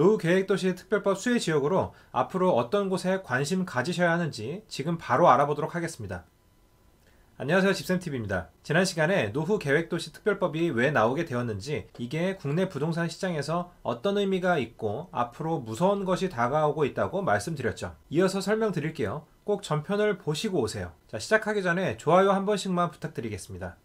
노후 계획도시 특별법 수혜 지역으로 앞으로 어떤 곳에 관심 가지셔야 하는지 지금 바로 알아보도록 하겠습니다. 안녕하세요. 집샘TV입니다. 지난 시간에 노후 계획도시 특별법이 왜 나오게 되었는지, 이게 국내 부동산 시장에서 어떤 의미가 있고 앞으로 무서운 것이 다가오고 있다고 말씀드렸죠. 이어서 설명드릴게요. 꼭 전편을 보시고 오세요. 자, 시작하기 전에 좋아요 한 번씩만 부탁드리겠습니다.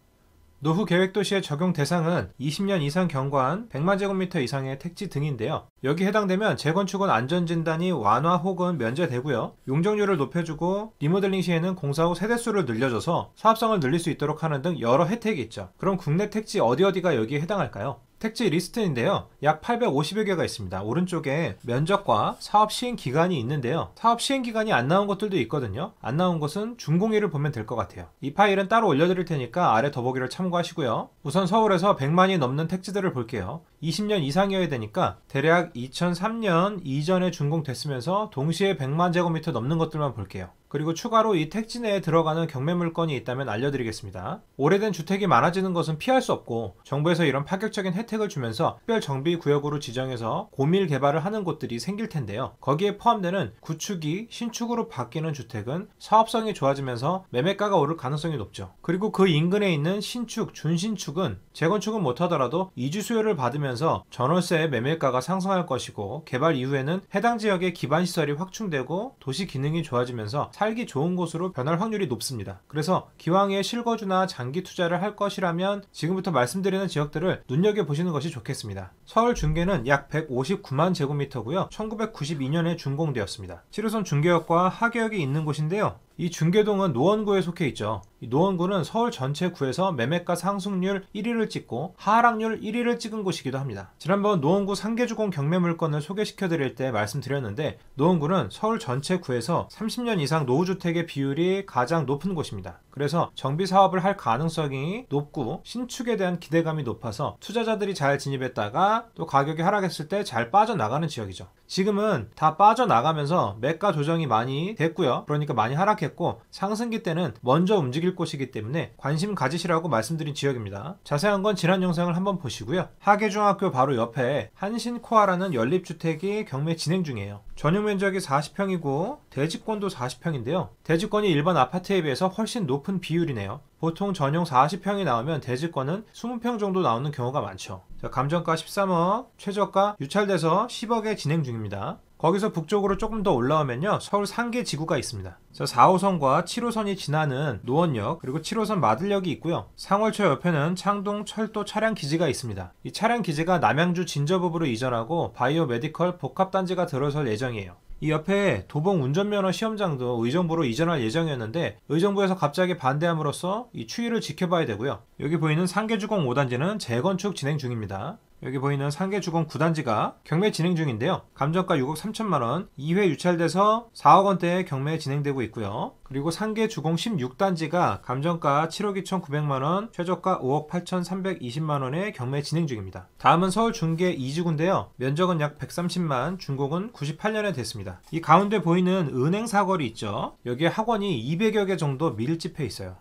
노후 계획 도시의 적용 대상은 20년 이상 경과한 100만 제곱미터 이상의 택지 등인데요. 여기 해당되면 재건축은 안전진단이 완화 혹은 면제되고요. 용적률을 높여주고 리모델링 시에는 공사 후 세대수를 늘려줘서 사업성을 늘릴 수 있도록 하는 등 여러 혜택이 있죠. 그럼 국내 택지 어디 어디가 여기에 해당할까요? 택지 리스트인데요. 약 850여 개가 있습니다. 오른쪽에 면적과 사업 시행 기간이 있는데요. 사업 시행 기간이 안 나온 것들도 있거든요. 안 나온 것은 준공일을 보면 될 것 같아요. 이 파일은 따로 올려드릴 테니까 아래 더보기를 참고하시고요. 우선 서울에서 100만이 넘는 택지들을 볼게요. 20년 이상이어야 되니까 대략 2003년 이전에 준공됐으면서 동시에 100만 제곱미터 넘는 것들만 볼게요. 그리고 추가로 이 택지 내에 들어가는 경매 물건이 있다면 알려드리겠습니다. 오래된 주택이 많아지는 것은 피할 수 없고 정부에서 이런 파격적인 혜택을 주면서 특별 정비 구역으로 지정해서 고밀 개발을 하는 곳들이 생길 텐데요. 거기에 포함되는 구축이 신축으로 바뀌는 주택은 사업성이 좋아지면서 매매가가 오를 가능성이 높죠. 그리고 그 인근에 있는 신축, 준신축은 재건축은 못하더라도 이주 수요를 받으면서 하면서 전월세의 매매가가 상승할 것이고 개발 이후에는 해당 지역의 기반 시설이 확충되고 도시 기능이 좋아지면서 살기 좋은 곳으로 변할 확률이 높습니다. 그래서 기왕에 실거주나 장기 투자를 할 것이라면 지금부터 말씀드리는 지역들을 눈여겨 보시는 것이 좋겠습니다. 서울 중계는 약 159만 제곱미터고요. 1992년에 준공되었습니다. 7호선 중계역과 하계역이 있는 곳인데요. 이 중계동은 노원구에 속해 있죠. 노원구는 서울 전체 구에서 매매가 상승률 1위를 찍고 하락률 1위를 찍은 곳이기도 합니다. 지난번 노원구 상계주공 경매 물건을 소개시켜 드릴 때 말씀드렸는데 노원구는 서울 전체 구에서 30년 이상 노후주택의 비율이 가장 높은 곳입니다. 그래서 정비 사업을 할 가능성이 높고 신축에 대한 기대감이 높아서 투자자들이 잘 진입했다가 또 가격이 하락했을 때 잘 빠져나가는 지역이죠. 지금은 다 빠져나가면서 매가 조정이 많이 됐고요. 그러니까 많이 하락했 시작했고 상승기 때는 먼저 움직일 곳이기 때문에 관심 가지시라고 말씀드린 지역입니다. 자세한 건 지난 영상을 한번 보시고요. 하계중학교 바로 옆에 한신코아라는 연립주택이 경매 진행 중이에요. 전용 면적이 40평이고 대지권도 40평인데요. 대지권이 일반 아파트에 비해서 훨씬 높은 비율이네요. 보통 전용 40평이 나오면 대지권은 20평 정도 나오는 경우가 많죠. 자, 감정가 13억, 최저가 유찰돼서 10억에 진행 중입니다. 거기서 북쪽으로 조금 더 올라오면요 서울 상계 지구가 있습니다 4호선과 7호선이 지나는 노원역 그리고 7호선 마들역이 있고요 상월초 옆에는 창동 철도 차량 기지가 있습니다 이 차량 기지가 남양주 진저부부로 이전하고 바이오 메디컬 복합단지가 들어설 예정이에요 이 옆에 도봉 운전면허 시험장도 의정부로 이전할 예정이었는데 의정부에서 갑자기 반대함으로써 이 추이를 지켜봐야 되고요. 여기 보이는 상계주공 5단지는 재건축 진행 중입니다. 여기 보이는 상계주공 9단지가 경매 진행 중인데요. 감정가 6억 3천만원, 2회 유찰돼서 4억원대에 경매 진행되고 있고요. 그리고 상계주공 16단지가 감정가 7억 2,900만원, 최저가 5억 8 3 2 0만원에 경매 진행 중입니다. 다음은 서울 중계 2지구인데요. 면적은 약 130만, 중공은 98년에 됐습니다. 이 가운데 보이는 은행 사거리 있죠. 여기에 학원이 200여 개 정도 밀집해 있어요.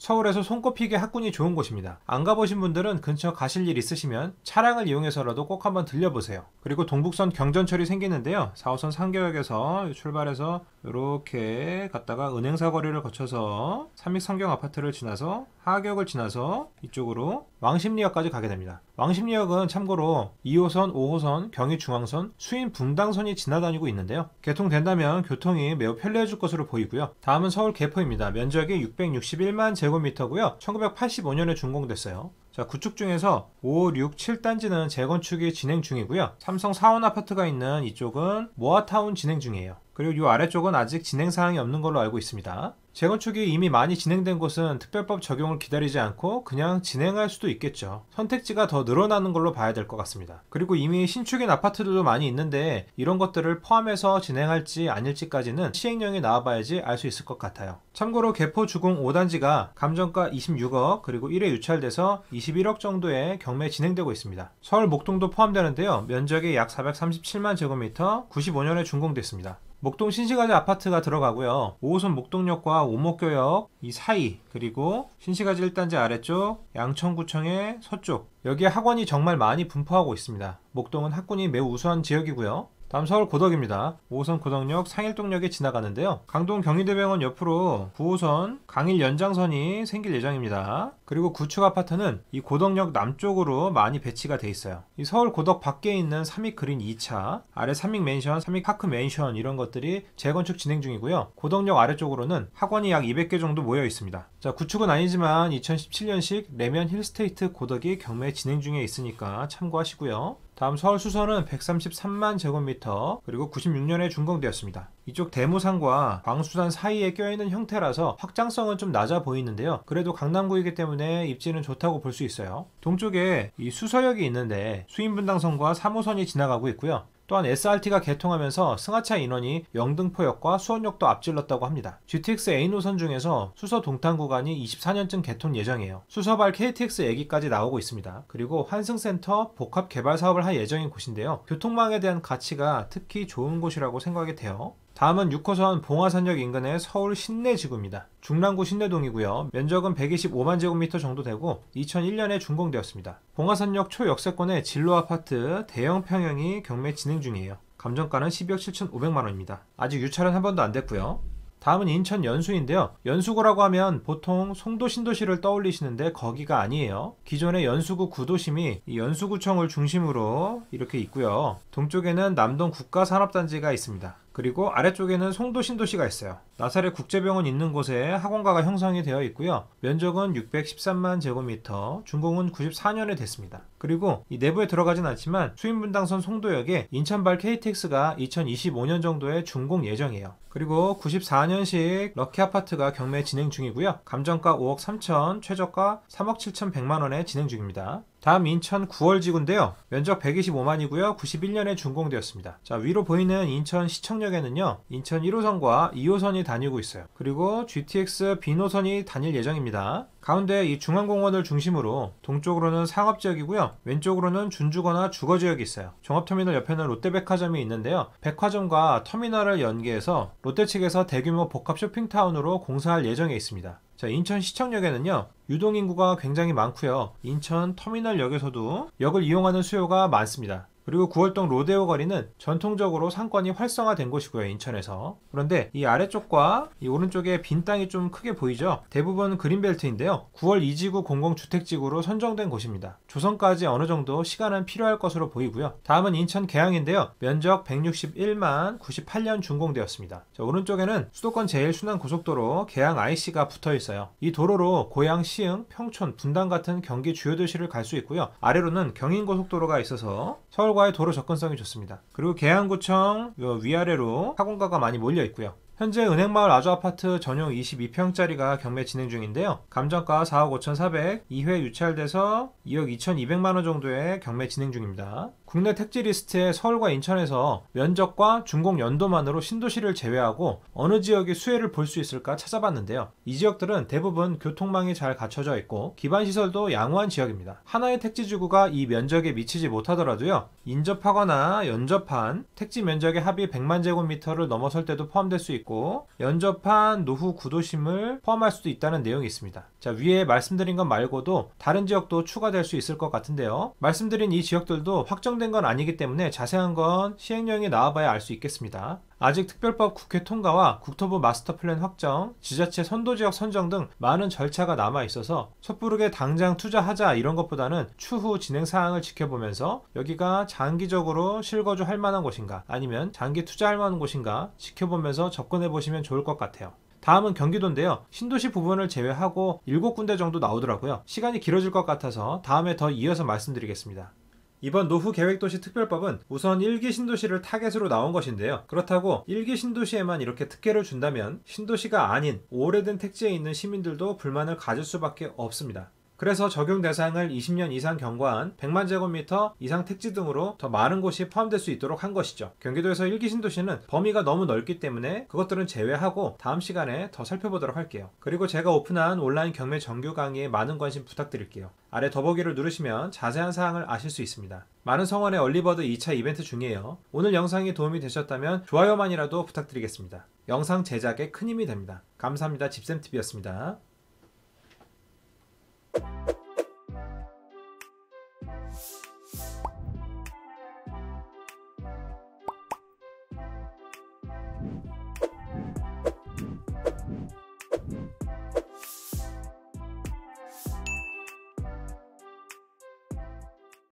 서울에서 손꼽히게 학군이 좋은 곳입니다. 안 가보신 분들은 근처 가실 일 있으시면 차량을 이용해서라도 꼭 한번 들려보세요. 그리고 동북선 경전철이 생기는데요. 4호선 상계역에서 출발해서 이렇게 갔다가 은행사 거리를 거쳐서 삼익성경 아파트를 지나서 하역을 지나서 이쪽으로 왕십리역까지 가게 됩니다. 왕십리역은 참고로 2호선, 5호선, 경의중앙선, 수인분당선이 지나다니고 있는데요. 개통된다면 교통이 매우 편리해질 것으로 보이고요. 다음은 서울 개포입니다. 면적이 661만 제곱미터고요. 1985년에 준공됐어요. 자, 구축 중에서 5, 6, 7단지는 재건축이 진행 중이고요. 삼성 사원 아파트가 있는 이쪽은 모아타운 진행 중이에요. 그리고 이 아래쪽은 아직 진행 사항이 없는 걸로 알고 있습니다. 재건축이 이미 많이 진행된 곳은 특별법 적용을 기다리지 않고 그냥 진행할 수도 있겠죠. 선택지가 더 늘어나는 걸로 봐야 될 것 같습니다. 그리고 이미 신축인 아파트들도 많이 있는데 이런 것들을 포함해서 진행할지 아닐지까지는 시행령이 나와봐야지 알 수 있을 것 같아요. 참고로 개포 주공 5단지가 감정가 26억 그리고 1회 유찰돼서 21억 정도의 경매 진행되고 있습니다. 서울 목동도 포함되는데요. 면적이 약 437만 제곱미터 95년에 준공됐습니다. 목동 신시가지 아파트가 들어가고요. 5호선 목동역과 오목교역 이 사이 그리고 신시가지 1단지 아래쪽 양천구청의 서쪽 여기에 학원이 정말 많이 분포하고 있습니다. 목동은 학군이 매우 우수한 지역이고요. 다음 서울 고덕입니다. 5호선 고덕역 상일동역에 지나가는데요. 강동 경희대병원 옆으로 9호선 강일 연장선이 생길 예정입니다. 그리고 구축 아파트는 이 고덕역 남쪽으로 많이 배치가 돼 있어요. 이 서울 고덕 밖에 있는 삼익 그린 2차, 아래 삼익 맨션, 삼익 파크 맨션 이런 것들이 재건축 진행 중이고요. 고덕역 아래쪽으로는 학원이 약 200개 정도 모여 있습니다. 자, 구축은 아니지만 2017년식 레면 힐스테이트 고덕이 경매 진행 중에 있으니까 참고하시고요. 다음 서울 수서는 133만 제곱미터 그리고 96년에 준공되었습니다. 이쪽 대모산과 광수산 사이에 껴있는 형태라서 확장성은 좀 낮아 보이는데요. 그래도 강남구이기 때문에 입지는 좋다고 볼 수 있어요. 동쪽에 이 수서역이 있는데 수인분당선과 3호선이 지나가고 있고요. 또한 SRT가 개통하면서 승하차 인원이 영등포역과 수원역도 앞질렀다고 합니다. GTX A 노선 중에서 수서 동탄 구간이 24년쯤 개통 예정이에요. 수서발 KTX 얘기까지 나오고 있습니다. 그리고 환승센터 복합 개발 사업을 할 예정인 곳인데요. 교통망에 대한 가치가 특히 좋은 곳이라고 생각이 돼요. 다음은 6호선 봉화산역 인근의 서울 신내지구입니다. 중랑구 신내동이고요. 면적은 125만 제곱미터 정도 되고 2001년에 준공되었습니다. 봉화산역 초역세권의 진로아파트 대형 평형이 경매 진행 중이에요. 감정가는 12억 7,500만원입니다. 아직 유찰은 한 번도 안 됐고요. 다음은 인천 연수인데요. 연수구라고 하면 보통 송도 신도시를 떠올리시는데 거기가 아니에요. 기존의 연수구 구도심이 연수구청을 중심으로 이렇게 있고요. 동쪽에는 남동 국가산업단지가 있습니다. 그리고 아래쪽에는 송도 신도시가 있어요. 나사렛 국제병원 있는 곳에 학원가가 형성이 되어 있고요. 면적은 613만 제곱미터, 준공은 94년에 됐습니다. 그리고 이 내부에 들어가진 않지만 수인분당선 송도역에 인천발 KTX가 2025년 정도에 준공 예정이에요. 그리고 94년식 럭키 아파트가 경매 진행 중이고요. 감정가 5억 3천, 최저가 3억 7천 100만 원에 진행 중입니다. 다음 인천 9월지구인데요. 면적 125만이고요. 91년에 준공되었습니다. 자 위로 보이는 인천 시청역에는요. 인천 1호선과 2호선이 다니고 있어요. 그리고 GTX 비노선이 다닐 예정입니다. 가운데 이 중앙공원을 중심으로 동쪽으로는 상업지역이고요. 왼쪽으로는 준주거나 주거지역이 있어요. 종합터미널 옆에는 롯데백화점이 있는데요. 백화점과 터미널을 연계해서 롯데 측에서 대규모 복합 쇼핑타운으로 공사할 예정에 있습니다. 자, 인천 시청역에는요. 유동인구가 굉장히 많고요. 인천 터미널역에서도 역을 이용하는 수요가 많습니다. 그리고 9월동 로데오 거리는 전통적으로 상권이 활성화된 곳이고요. 인천에서. 그런데 이 아래쪽과 이 오른쪽에 빈 땅이 좀 크게 보이죠. 대부분 그린벨트인데요. 9월 2지구 공공주택지구로 선정된 곳입니다. 조성까지 어느 정도 시간은 필요할 것으로 보이고요. 다음은 인천 계양인데요. 면적 161만 98년 준공되었습니다. 자, 오른쪽에는 수도권 제일순환고속도로 계양 IC가 붙어 있어요. 이 도로로 고양, 시흥, 평촌, 분당 같은 경기 주요 도시를 갈 수 있고요. 아래로는 경인고속도로가 있어서 서울과 도로와의 도로 접근성이 좋습니다. 그리고 계양구청 위아래로 학원가가 많이 몰려 있고요. 현재 은행마을 아주아파트 전용 22평짜리가 경매 진행 중인데요. 감정가 4억 5,400, 2회 유찰돼서 2억 2,200만원 정도의 경매 진행 중입니다. 국내 택지 리스트에 서울과 인천에서 면적과 준공 연도만으로 신도시를 제외하고 어느 지역이 수혜를 볼 수 있을까 찾아봤는데요. 이 지역들은 대부분 교통망이 잘 갖춰져 있고 기반시설도 양호한 지역입니다. 하나의 택지 지구가 이 면적에 미치지 못하더라도요. 인접하거나 연접한 택지 면적의 합이 100만 제곱미터를 넘어설 때도 포함될 수 있고 했고 연접한 노후 구도심을 포함할 수도 있다는 내용이 있습니다. 자 위에 말씀드린 것 말고도 다른 지역도 추가될 수 있을 것 같은데요. 말씀드린 이 지역들도 확정된 건 아니기 때문에 자세한 건 시행령이 나와봐야 알 수 있겠습니다. 아직 특별법 국회 통과와 국토부 마스터 플랜 확정, 지자체 선도지역 선정 등 많은 절차가 남아 있어서 섣부르게 당장 투자하자 이런 것보다는 추후 진행 사항을 지켜보면서 여기가 장기적으로 실거주 할 만한 곳인가 아니면 장기 투자할 만한 곳인가 지켜보면서 접근해 보시면 좋을 것 같아요. 다음은 경기도인데요. 신도시 부분을 제외하고 7군데 정도 나오더라고요. 시간이 길어질 것 같아서 다음에 더 이어서 말씀드리겠습니다. 이번 노후 계획도시 특별법은 우선 1기 신도시를 타겟으로 나온 것인데요. 그렇다고 1기 신도시에만 이렇게 특혜를 준다면 신도시가 아닌 오래된 택지에 있는 시민들도 불만을 가질 수밖에 없습니다. 그래서 적용 대상을 20년 이상 경과한 100만 제곱미터 이상 택지 등으로 더 많은 곳이 포함될 수 있도록 한 것이죠. 경기도에서 일기 신도시는 범위가 너무 넓기 때문에 그것들은 제외하고 다음 시간에 더 살펴보도록 할게요. 그리고 제가 오픈한 온라인 경매 정규 강의에 많은 관심 부탁드릴게요. 아래 더보기를 누르시면 자세한 사항을 아실 수 있습니다. 많은 성원의 얼리버드 2차 이벤트 중이에요. 오늘 영상이 도움이 되셨다면 좋아요만이라도 부탁드리겠습니다. 영상 제작에 큰 힘이 됩니다. 감사합니다. 집쌤TV였습니다.